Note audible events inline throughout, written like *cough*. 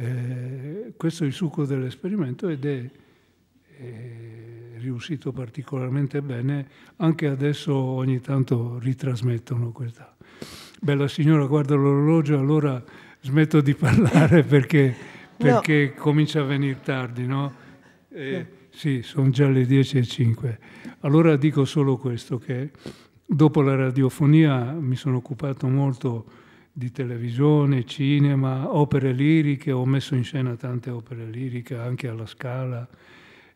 Eh, questo è il succo dell'esperimento ed è, è eh, riuscito particolarmente bene. Anche adesso ogni tanto ritrasmettono questa. Bella signora, guarda l'orologio, allora smetto di parlare perché, *laughs* perché no. comincia a venire tardi, no? Eh, no. Sì, sono già le 10.05. Allora dico solo questo, che dopo la radiofonia mi sono occupato molto di televisione, cinema, opere liriche, ho messo in scena tante opere liriche anche alla Scala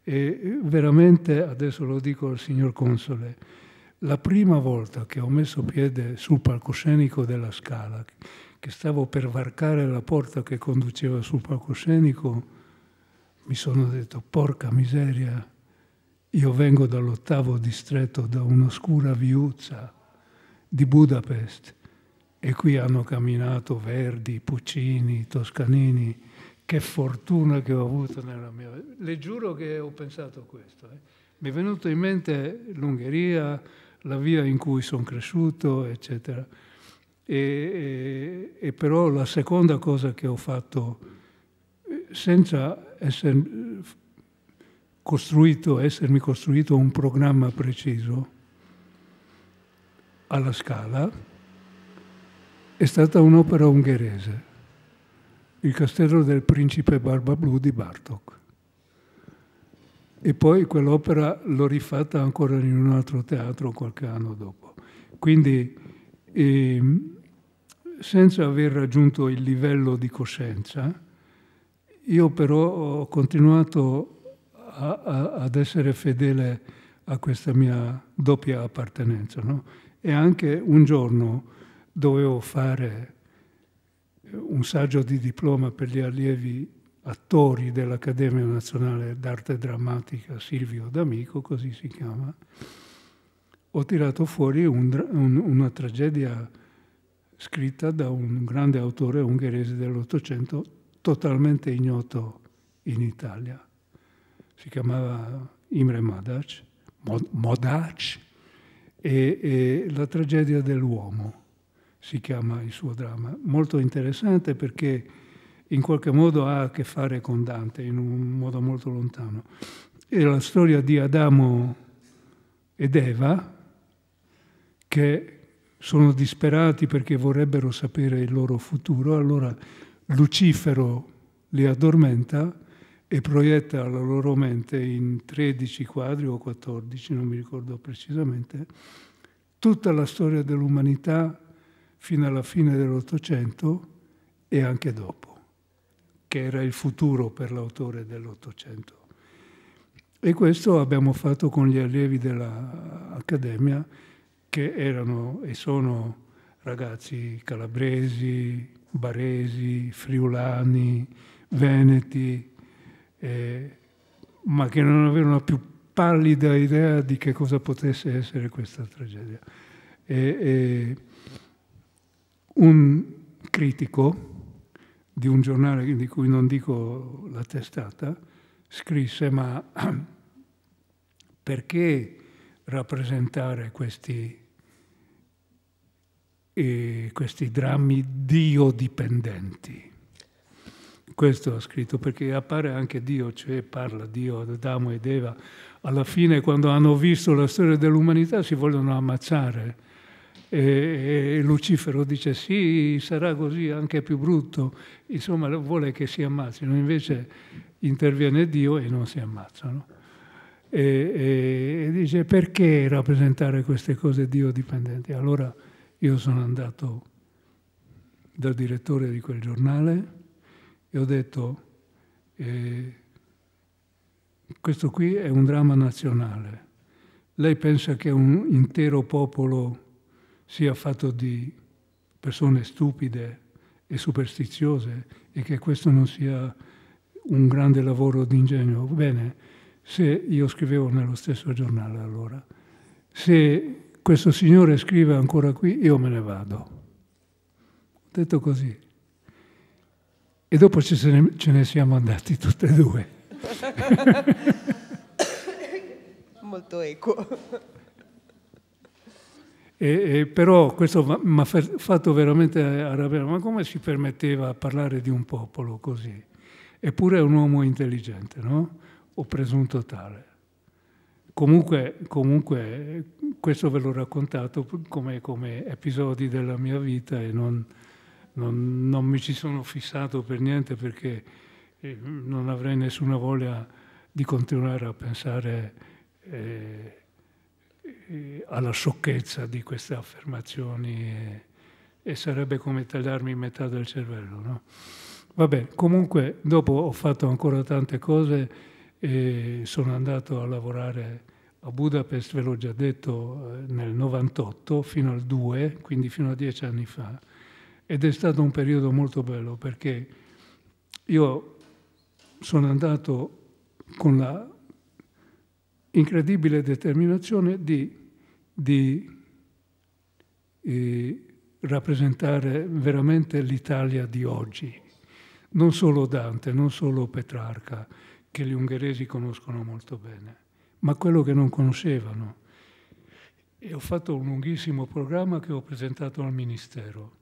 e veramente, adesso lo dico al signor Console, la prima volta che ho messo piede sul palcoscenico della Scala, che stavo per varcare la porta che conduceva sul palcoscenico, mi sono detto, porca miseria, io vengo dall'ottavo distretto, da un'oscura viuzza di Budapest e qui hanno camminato Verdi, Puccini, Toscanini. Che fortuna che ho avuto nella mia vita. Le giuro che ho pensato questo. Eh. Mi è venuto in mente l'Ungheria, la via in cui sono cresciuto, eccetera. E, e, e, però la seconda cosa che ho fatto, eh, senza essere costruito, essermi costruito un programma preciso alla scala, è stata un'opera ungherese, Il castello del principe Barbablù di Bartok. E poi quell'opera l'ho rifatta ancora in un altro teatro qualche anno dopo. Quindi, eh, senza aver raggiunto il livello di coscienza, io però ho continuato a, a, ad essere fedele a questa mia doppia appartenenza. No? E anche un giorno dovevo fare un saggio di diploma per gli allievi attori dell'Accademia Nazionale d'Arte Drammatica Silvio D'Amico, così si chiama, ho tirato fuori un, un, una tragedia scritta da un grande autore ungherese dell'Ottocento, totalmente ignoto in Italia. Si chiamava Imre Madac, Mod- Modac, e, e la tragedia dell'uomo si chiama il suo dramma. Molto interessante perché in qualche modo ha a che fare con Dante in un modo molto lontano. È la storia di Adamo ed Eva che sono disperati perché vorrebbero sapere il loro futuro, allora Lucifero li addormenta e proietta la loro mente in 13 quadri o 14, non mi ricordo precisamente, tutta la storia dell'umanità fino alla fine dell'Ottocento e anche dopo, che era il futuro per l'autore dell'Ottocento. E questo abbiamo fatto con gli allievi dell'Accademia, che erano e sono ragazzi calabresi, baresi, friulani, veneti, eh, ma che non avevano la più pallida idea di che cosa potesse essere questa tragedia. E, e, un critico di un giornale di cui non dico la testata, scrisse ma *clears throat* perché rappresentare questi, eh, questi drammi diodipendenti? Questo ha scritto perché appare anche Dio, cioè parla Dio ad Adamo ed Eva. Alla fine quando hanno visto la storia dell'umanità si vogliono ammazzare e Lucifero dice sì, sarà così anche più brutto, insomma vuole che si ammazzino, invece interviene Dio e non si ammazzano. E, e, e dice perché rappresentare queste cose Dio dipendenti? Allora io sono andato dal direttore di quel giornale e ho detto eh, questo qui è un dramma nazionale. Lei pensa che un intero popolo sia fatto di persone stupide e superstiziose e che questo non sia un grande lavoro di ingegno. Bene, se io scrivevo nello stesso giornale allora, se questo signore scrive ancora qui, io me ne vado. Ho detto così. E dopo ce ne, ce ne siamo andati tutti e due. *laughs* Molto eco. E, e, però questo mi ha fatto veramente arrabbiare, ma come si permetteva a parlare di un popolo così? Eppure è un uomo intelligente, no? O presunto tale. Comunque, comunque questo ve l'ho raccontato come, come, episodi della mia vita e non, non, non, mi ci sono fissato per niente perché eh, non avrei nessuna voglia di continuare a pensare... Eh, eh, alla sciocchezza di queste affermazioni e, e, sarebbe come tagliarmi metà del cervello. No? Vabbè, comunque dopo ho fatto ancora tante cose e sono andato a lavorare a Budapest, ve l'ho già detto, eh, nel 98 fino al 2, quindi fino a dieci anni fa. Ed è stato un periodo molto bello perché io sono andato con la incredibile determinazione di di eh, rappresentare veramente l'Italia di oggi. Non solo Dante, non solo Petrarca, che gli ungheresi conoscono molto bene, ma quello che non conoscevano. E ho fatto un lunghissimo programma che ho presentato al Ministero.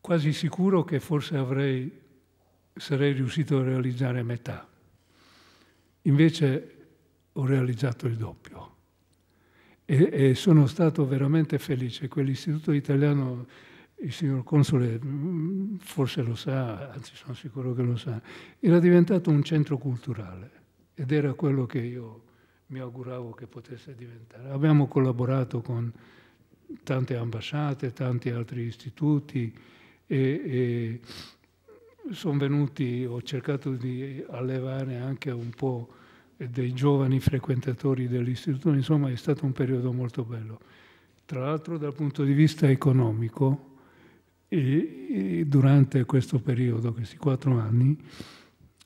Quasi sicuro che forse avrei, sarei riuscito a realizzare metà. Invece ho realizzato il doppio e, e sono stato veramente felice. Quell'istituto italiano, il signor Console mm, forse lo sa, anzi sono sicuro che lo sa, era diventato un centro culturale ed era quello che io mi auguravo che potesse diventare. Abbiamo collaborato con tante ambasciate, tanti altri istituti e, e sono venuti, ho cercato di allevare anche un po' e dei giovani frequentatori dell'istituto, insomma è stato un periodo molto bello. Tra l'altro dal punto di vista economico, e, e durante questo periodo, questi quattro anni,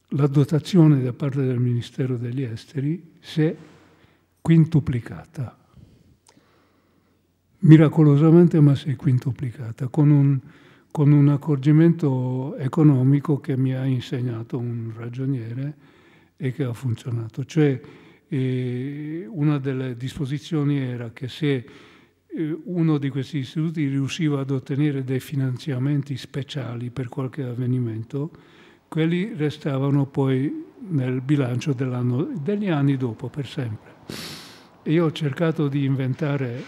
la dotazione da parte del Ministero degli Esteri si è quintuplicata. Miracolosamente, ma si è quintuplicata, con un, con un accorgimento economico che mi ha insegnato un ragioniere, e che ha funzionato. Cioè, eh, una delle disposizioni era che se eh, uno di questi istituti riusciva ad ottenere dei finanziamenti speciali per qualche avvenimento, quelli restavano poi nel bilancio degli anni dopo, per sempre. E io ho cercato di inventare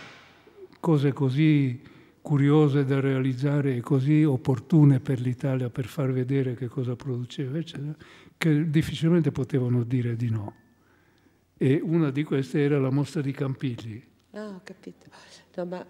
cose così curiose da realizzare e così opportune per l'Italia per far vedere che cosa produceva, eccetera, che difficilmente potevano dire di no. E una di queste era la mostra di Campigli. Ah, ho capito. No, ma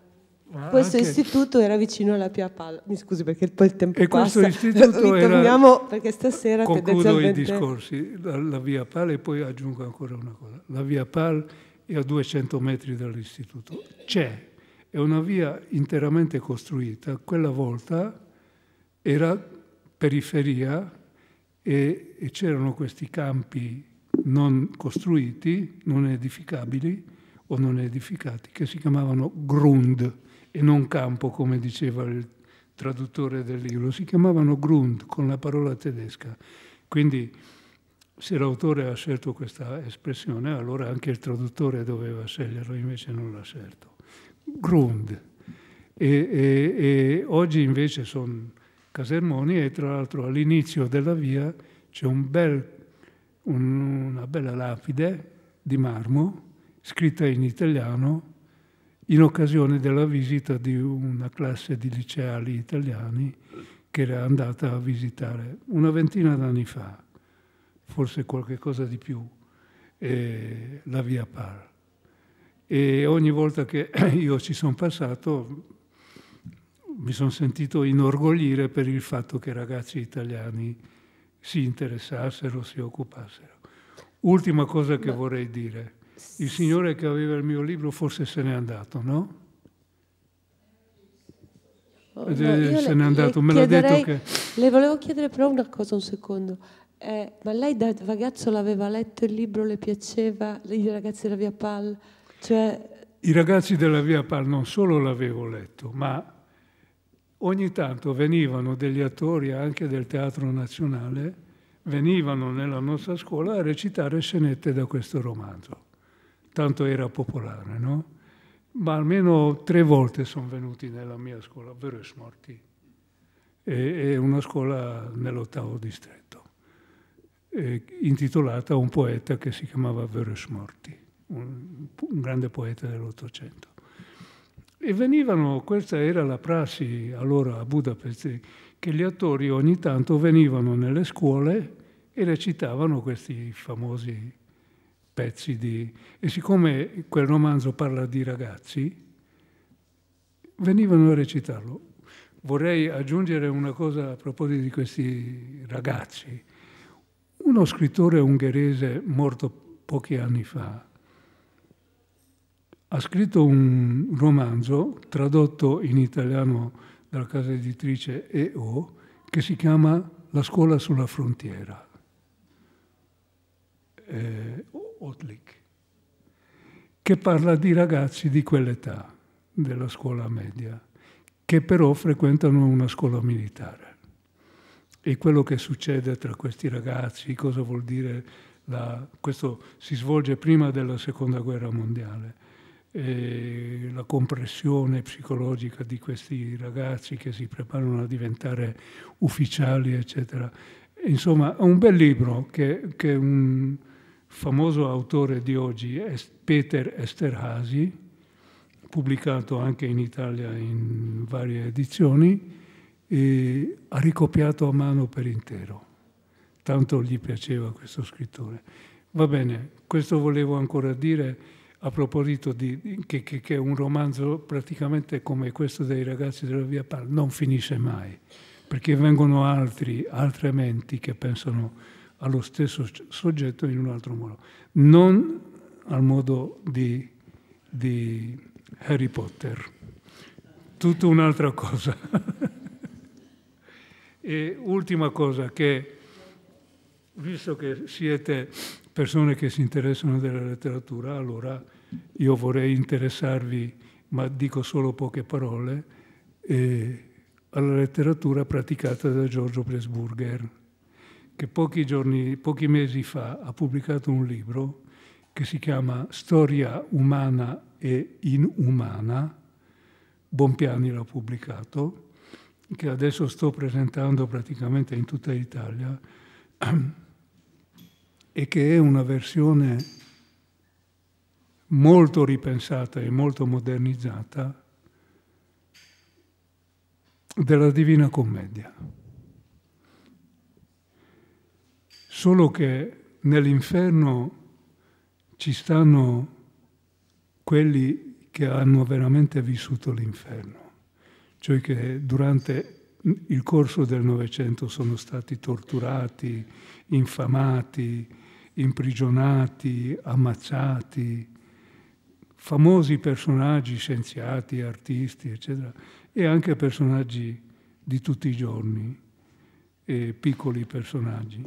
ma questo anche... istituto era vicino alla Pia Palla. Mi scusi perché poi il tempo e passa. Questo istituto Ritorniamo *laughs* era... perché stasera Concludo i discorsi. La, la Via Palla e poi aggiungo ancora una cosa. La Via Palla è a 200 metri dall'istituto. C'è e una via interamente costruita, quella volta era periferia e, e c'erano questi campi non costruiti, non edificabili o non edificati, che si chiamavano Grund e non campo, come diceva il traduttore del libro, si chiamavano Grund con la parola tedesca. Quindi se l'autore ha scelto questa espressione, allora anche il traduttore doveva sceglierlo, invece non l'ha scelto. Grund. E, e, e oggi invece sono casermoni e tra l'altro all'inizio della via c'è un bel, un, una bella lapide di marmo scritta in italiano in occasione della visita di una classe di liceali italiani che era andata a visitare una ventina d'anni fa, forse qualche cosa di più, eh, la via Par e ogni volta che *clears throat* io ci sono passato mi sono sentito inorgoglire per il fatto che i ragazzi italiani si interessassero, si occupassero. Ultima cosa che Beh. vorrei dire, il signore che aveva il mio libro forse se n'è andato, no? Oh, no, se n'è andato, me l'ha detto che... Le volevo chiedere però una cosa, un secondo. Eh, ma lei da ragazzo l'aveva letto il libro, le piaceva, i ragazzi della Via Pal? Cioè... I ragazzi della Via Par non solo l'avevo letto, ma ogni tanto venivano degli attori anche del Teatro Nazionale, venivano nella nostra scuola a recitare scenette da questo romanzo. Tanto era popolare, no? Ma almeno tre volte sono venuti nella mia scuola, vero Veresmorti, è una scuola nell'ottavo distretto, intitolata a un poeta che si chiamava Vero e Smorti un, un grande poeta dell'Ottocento. E venivano, questa era la prassi allora a Budapest, che gli attori ogni tanto venivano nelle scuole e recitavano questi famosi pezzi di... E siccome quel romanzo parla di ragazzi, venivano a recitarlo. Vorrei aggiungere una cosa a proposito di questi ragazzi. Uno scrittore ungherese morto pochi anni fa, ha scritto un romanzo tradotto in italiano dalla casa editrice EO che si chiama La scuola sulla frontiera, eh, Otlik, che parla di ragazzi di quell'età, della scuola media, che però frequentano una scuola militare. E quello che succede tra questi ragazzi, cosa vuol dire la, questo si svolge prima della seconda guerra mondiale eh, la compressione psicologica di questi ragazzi che si preparano a diventare ufficiali, eccetera. Insomma, è un bel libro che, che un famoso autore di oggi, Peter Esterhazy, pubblicato anche in Italia in varie edizioni, e eh, ha ricopiato a mano per intero. Tanto gli piaceva questo scrittore. Va bene, questo volevo ancora dire a proposito di che, che, che, un romanzo praticamente come questo dei ragazzi della Via Pal non finisce mai, perché vengono altri, altre menti che pensano allo stesso soggetto in un altro modo, non al modo di, di Harry Potter, tutta un'altra cosa. *laughs* e ultima cosa che, visto che siete persone che si interessano della letteratura, allora io vorrei interessarvi, ma dico solo poche parole, eh, alla letteratura praticata da Giorgio Pressburger, che pochi, giorni, pochi mesi fa ha pubblicato un libro che si chiama Storia umana e inumana, Bompiani l'ha pubblicato, che adesso sto presentando praticamente in tutta Italia, *clears throat* e che è una versione molto ripensata e molto modernizzata della Divina Commedia. Solo che nell'inferno ci stanno quelli che hanno veramente vissuto l'inferno, cioè che durante il corso del Novecento sono stati torturati, infamati, imprigionati, ammazzati, famosi personaggi, scienziati, artisti, eccetera, e anche personaggi di tutti i giorni, eh, piccoli personaggi.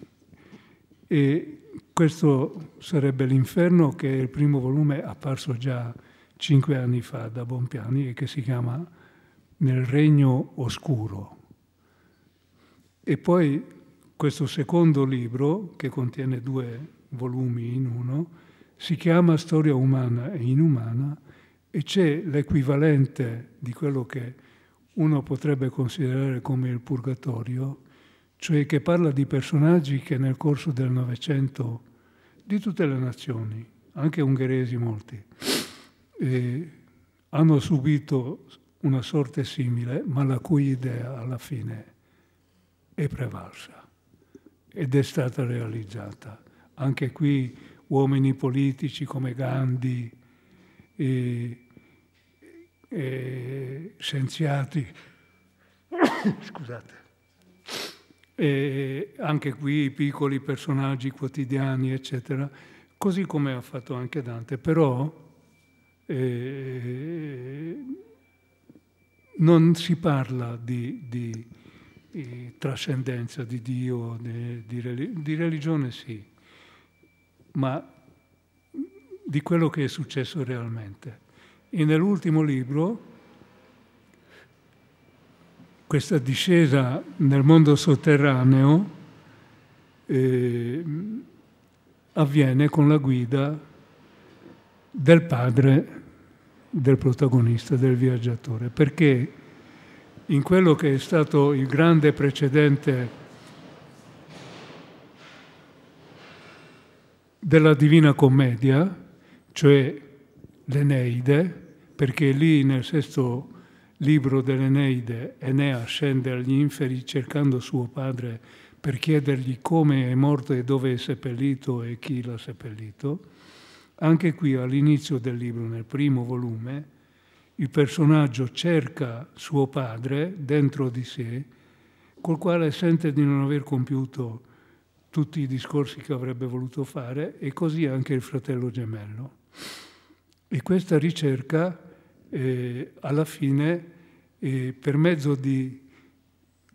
E questo sarebbe L'Inferno, che è il primo volume apparso già cinque anni fa da Bompiani e che si chiama Nel Regno Oscuro. E poi questo secondo libro, che contiene due volumi in uno, si chiama storia umana e inumana e c'è l'equivalente di quello che uno potrebbe considerare come il purgatorio, cioè che parla di personaggi che nel corso del Novecento, di tutte le nazioni, anche ungheresi molti, eh, hanno subito una sorte simile, ma la cui idea alla fine è prevalsa ed è stata realizzata. Anche qui uomini politici come Gandhi, e, e scienziati, *coughs* scusate, e anche qui i piccoli personaggi quotidiani, eccetera, così come ha fatto anche Dante, però eh, non si parla di, di, di, trascendenza di Dio, di, di religione sì, ma di quello che è successo realmente. E nell'ultimo libro, questa discesa nel mondo sotterraneo eh, avviene con la guida del padre del protagonista, del viaggiatore, perché in quello che è stato il grande precedente della Divina Commedia, cioè l'Eneide, perché lì nel sesto libro dell'Eneide Enea scende agli inferi cercando suo padre per chiedergli come è morto e dove è seppellito e chi l'ha seppellito. Anche qui all'inizio del libro, nel primo volume, il personaggio cerca suo padre dentro di sé, col quale sente di non aver compiuto tutti i discorsi che avrebbe voluto fare e così anche il fratello gemello. E questa ricerca eh, alla fine, eh, per mezzo di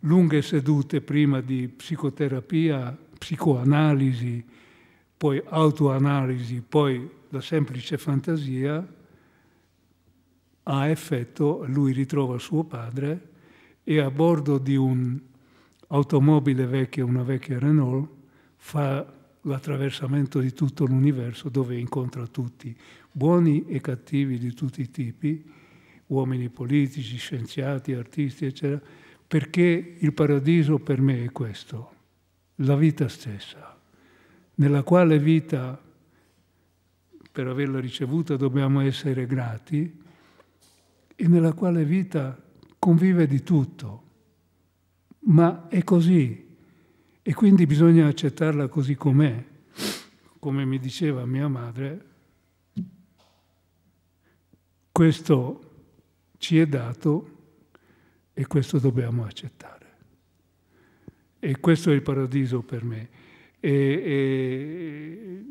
lunghe sedute prima di psicoterapia, psicoanalisi, poi autoanalisi, poi la semplice fantasia, ha effetto, lui ritrova suo padre e a bordo di un'automobile vecchia, una vecchia Renault, fa l'attraversamento di tutto l'universo dove incontra tutti, buoni e cattivi di tutti i tipi, uomini politici, scienziati, artisti, eccetera, perché il paradiso per me è questo, la vita stessa, nella quale vita, per averla ricevuta, dobbiamo essere grati e nella quale vita convive di tutto. Ma è così, e quindi bisogna accettarla così com'è, come mi diceva mia madre, questo ci è dato e questo dobbiamo accettare. E questo è il paradiso per me. E, e,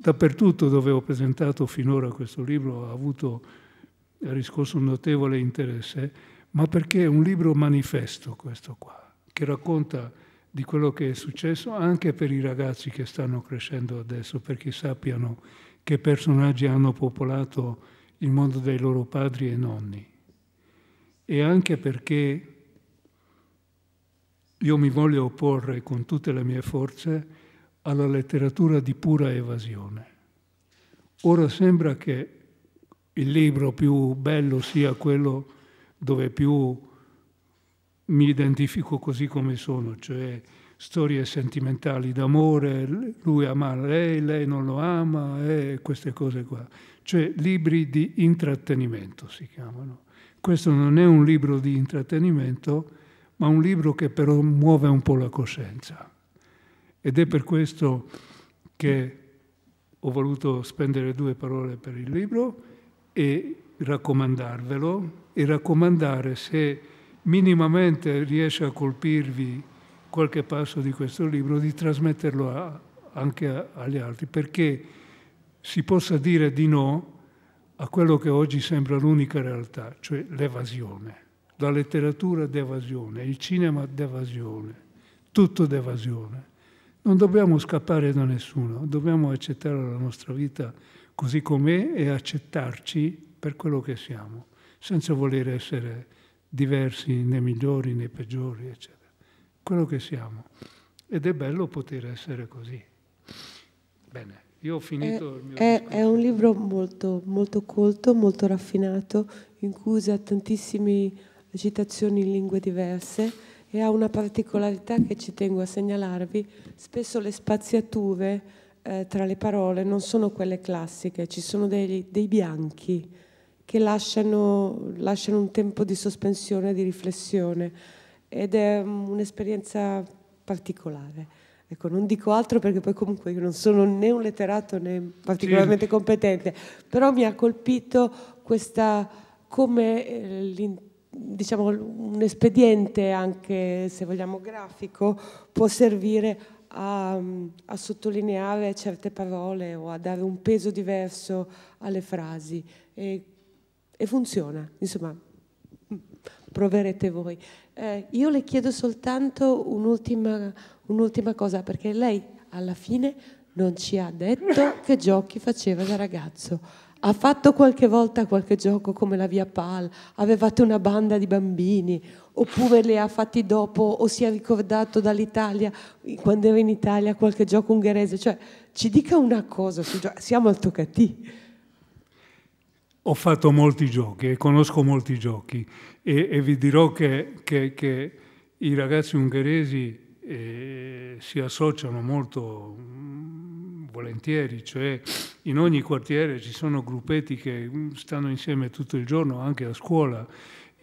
dappertutto dove ho presentato finora questo libro ha avuto ha riscosso un notevole interesse, ma perché è un libro manifesto questo qua, che racconta di quello che è successo anche per i ragazzi che stanno crescendo adesso, perché sappiano che personaggi hanno popolato il mondo dei loro padri e nonni. E anche perché io mi voglio opporre con tutte le mie forze alla letteratura di pura evasione. Ora sembra che il libro più bello sia quello dove più mi identifico così come sono, cioè storie sentimentali d'amore, lui ama lei, lei non lo ama, e queste cose qua. Cioè libri di intrattenimento si chiamano. Questo non è un libro di intrattenimento, ma un libro che però muove un po' la coscienza. Ed è per questo che ho voluto spendere due parole per il libro e raccomandarvelo e raccomandare se minimamente riesce a colpirvi qualche passo di questo libro, di trasmetterlo a, anche a, agli altri, perché si possa dire di no a quello che oggi sembra l'unica realtà, cioè l'evasione. La letteratura d'evasione, il cinema d'evasione, tutto d'evasione. Non dobbiamo scappare da nessuno, dobbiamo accettare la nostra vita così com'è e accettarci per quello che siamo, senza voler essere diversi né migliori né peggiori, eccetera. Quello che siamo. Ed è bello poter essere così. Bene, io ho finito è, il mio è, è un libro molto, molto colto, molto raffinato, in cui usa tantissime citazioni in lingue diverse e ha una particolarità che ci tengo a segnalarvi. Spesso le spaziature eh, tra le parole non sono quelle classiche, ci sono dei, dei bianchi che lasciano, lasciano un tempo di sospensione, di riflessione ed è mm, un'esperienza particolare. Ecco, non dico altro perché poi comunque io non sono né un letterato né particolarmente sì. competente, però mi ha colpito questa come eh, diciamo, un espediente anche se vogliamo grafico può servire a, a, sottolineare certe parole o a dare un peso diverso alle frasi. E e funziona, insomma, mm, proverete voi. Eh, io le chiedo soltanto un'ultima, un'ultima cosa, perché lei alla fine non ci ha detto *laughs* che giochi faceva da ragazzo. Ha fatto qualche volta qualche gioco come la Via Pal, avevate una banda di bambini, oppure le ha fatti dopo o si è ricordato dall'Italia, quando era in Italia, qualche gioco ungherese. Cioè, ci dica una cosa, siamo al toccati ho fatto molti giochi e conosco molti giochi e, e vi dirò che, che, che, i ragazzi ungheresi eh, si associano molto mm, volentieri, cioè in ogni quartiere ci sono gruppetti che mm, stanno insieme tutto il giorno, anche a scuola.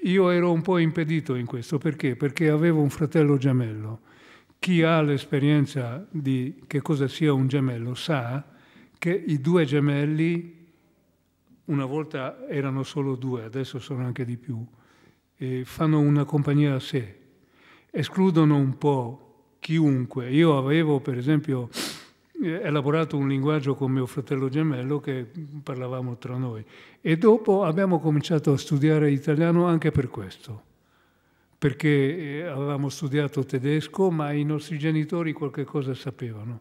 Io ero un po' impedito in questo perché? Perché avevo un fratello gemello. Chi ha l'esperienza di che cosa sia un gemello sa che i due gemelli una volta erano solo due, adesso sono anche di più, fanno una compagnia a sé, escludono un po' chiunque. Io avevo, per esempio, eh, elaborato un linguaggio con mio fratello gemello che parlavamo tra noi e dopo abbiamo cominciato a studiare italiano anche per questo, perché eh, avevamo studiato tedesco ma i nostri genitori qualche cosa sapevano,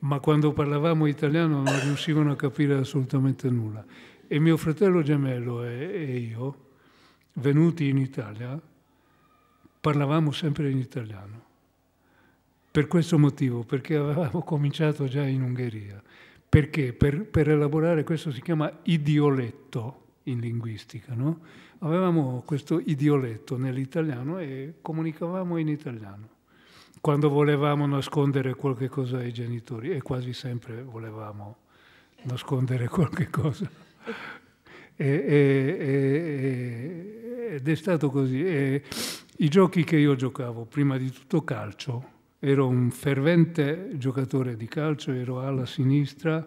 ma quando parlavamo italiano non riuscivano a capire assolutamente nulla. E mio fratello gemello e, e io, venuti in Italia, parlavamo sempre in italiano. Per questo motivo, perché avevamo *laughs* cominciato già in Ungheria. Perché? Per, per elaborare questo si chiama idioletto in linguistica, no? Avevamo questo idioletto nell'italiano e comunicavamo in italiano. Quando volevamo nascondere qualche cosa ai genitori, e quasi sempre volevamo nascondere qualche cosa. E, e, ed è stato così. E, I giochi che io giocavo, prima di tutto calcio, ero un fervente giocatore di calcio, ero alla sinistra,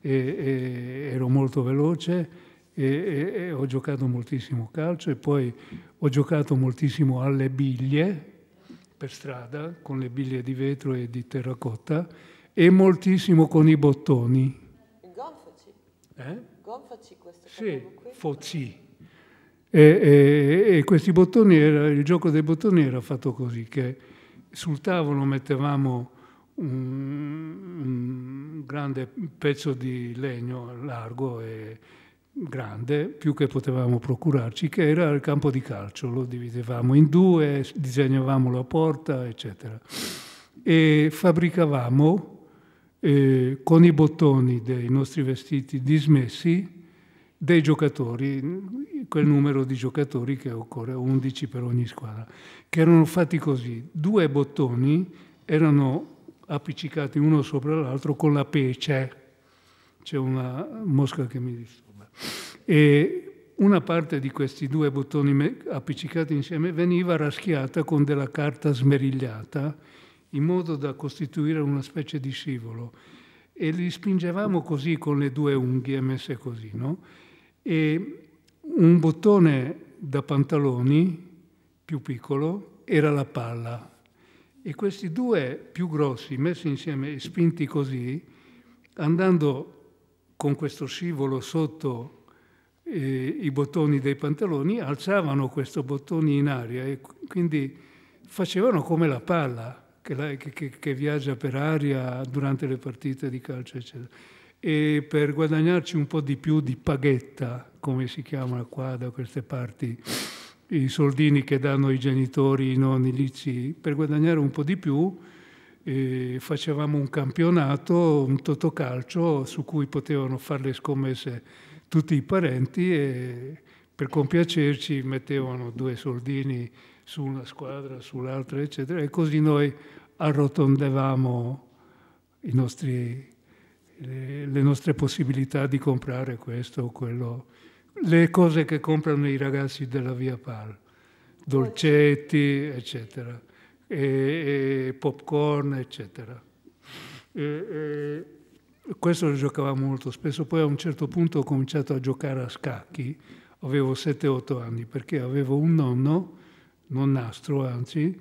ero molto veloce e, ho giocato moltissimo calcio e poi ho giocato moltissimo alle biglie per strada con le biglie di vetro e di terracotta e moltissimo con i bottoni. Il golf, Eh? Gonfaci questo sì, Fozzi. E, e, e, questi bottoni, era, il gioco dei bottoni era fatto così, che sul tavolo mettevamo un, un grande pezzo di legno largo e grande, più che potevamo procurarci, che era il campo di calcio, lo dividevamo in due, disegnavamo la porta, eccetera. E fabbricavamo eh, con i bottoni dei nostri vestiti dismessi dei giocatori, quel numero di giocatori che occorre, 11 per ogni squadra, che erano fatti così, due bottoni erano appiccicati uno sopra l'altro con la pece, c'è una mosca che mi disturba, e una parte di questi due bottoni appiccicati insieme veniva raschiata con della carta smerigliata in modo da costituire una specie di scivolo e li spingevamo così con le due unghie messe così, no? E un bottone da pantaloni più piccolo era la palla e questi due più grossi messi insieme e spinti così, andando con questo scivolo sotto eh, i bottoni dei pantaloni, alzavano questo bottone in aria e quindi facevano come la palla che, lei, che, che, viaggia per aria durante le partite di calcio, eccetera. E per guadagnarci un po' di più di paghetta, come si chiama qua da queste parti, i soldini che danno i genitori, i nonni, i lici, per guadagnare un po' di più eh, facevamo un campionato, un totocalcio su cui potevano fare le scommesse tutti i parenti e per compiacerci mettevano due soldini su una squadra, sull'altra, eccetera, e così noi arrotondavamo nostri, le, le nostre possibilità di comprare questo o quello, le cose che comprano i ragazzi della Via Pal, dolcetti, eccetera, e, e popcorn, eccetera. E, e questo lo giocavamo molto spesso, poi a un certo punto ho cominciato a giocare a scacchi, avevo 7-8 anni perché avevo un nonno non nastro anzi,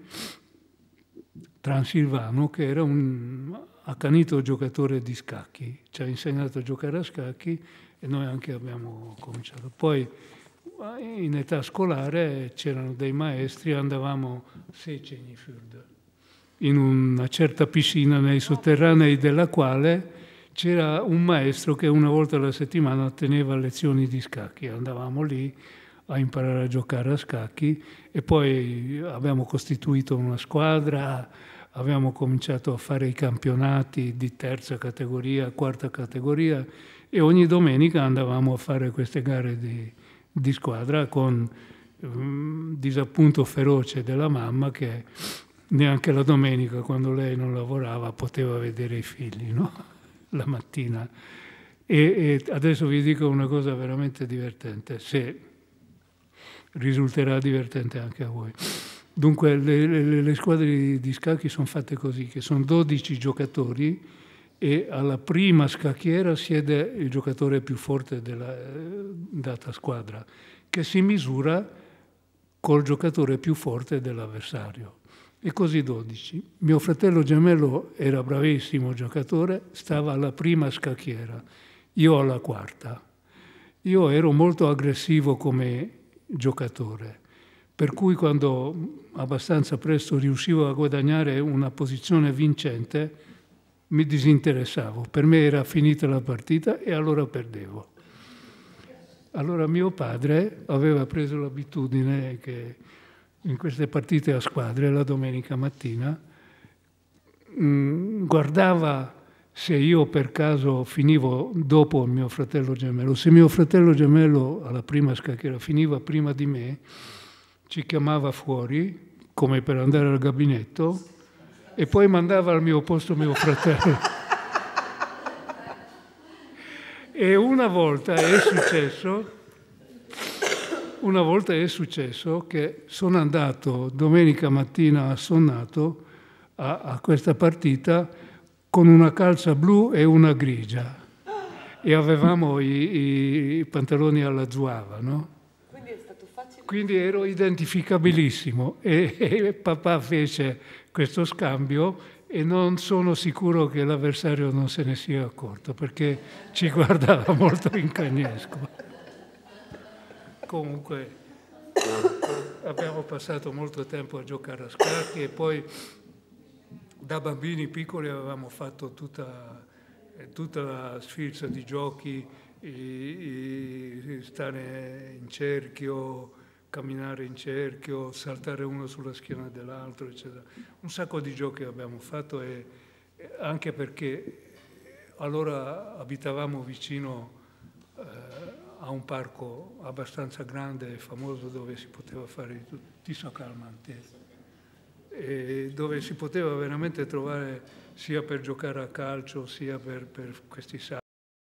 transilvano, che era un accanito giocatore di scacchi, ci ha insegnato a giocare a scacchi e noi anche abbiamo cominciato. Poi in età scolare c'erano dei maestri, andavamo in una certa piscina nei sotterranei della quale c'era un maestro che una volta alla settimana teneva lezioni di scacchi, andavamo lì a imparare a giocare a scacchi e poi abbiamo costituito una squadra, abbiamo cominciato a fare i campionati di terza categoria, quarta categoria e ogni domenica andavamo a fare queste gare di, di squadra con mm, disappunto feroce della mamma che neanche la domenica quando lei non lavorava poteva vedere i figli no? *laughs* la mattina. E, e adesso vi dico una cosa veramente divertente. Se risulterà divertente anche a voi. Dunque le, le, le squadre di, scacchi sono fatte così, che sono 12 giocatori e alla prima scacchiera siede il giocatore più forte della eh, data squadra, che si misura col giocatore più forte dell'avversario. E così 12. Mio fratello gemello era bravissimo giocatore, stava alla prima scacchiera, io alla quarta. Io ero molto aggressivo come giocatore. Per cui quando abbastanza presto riuscivo a guadagnare una posizione vincente, mi disinteressavo. Per me era finita la partita e allora perdevo. Allora mio padre aveva preso l'abitudine che in queste partite a squadre la domenica mattina mm, guardava se io per caso finivo dopo mio fratello gemello, se mio fratello gemello alla prima scacchiera finiva prima di me, ci chiamava fuori, come per andare al gabinetto, e poi mandava al mio posto mio fratello. *laughs* e una volta è successo, una volta è successo che sono andato domenica mattina assonnato a, a questa partita con una calza blu e una grigia e avevamo i, i pantaloni alla zuava, no? Quindi è stato facile. Quindi ero identificabilissimo e, e papà fece questo scambio e non sono sicuro che l'avversario non se ne sia accorto perché ci guardava molto in cagnesco. Comunque abbiamo passato molto tempo a giocare a scacchi e poi da bambini piccoli avevamo fatto tutta, tutta la sfilza di giochi, i, i, stare in cerchio, camminare in cerchio, saltare uno sulla schiena dell'altro, eccetera. Un sacco di giochi abbiamo fatto e, anche perché allora abitavamo vicino eh, a un parco abbastanza grande e famoso dove si poteva fare tutto, Ti so Tiso Calmante dove si poteva veramente trovare sia per giocare a calcio sia per, per questi salti.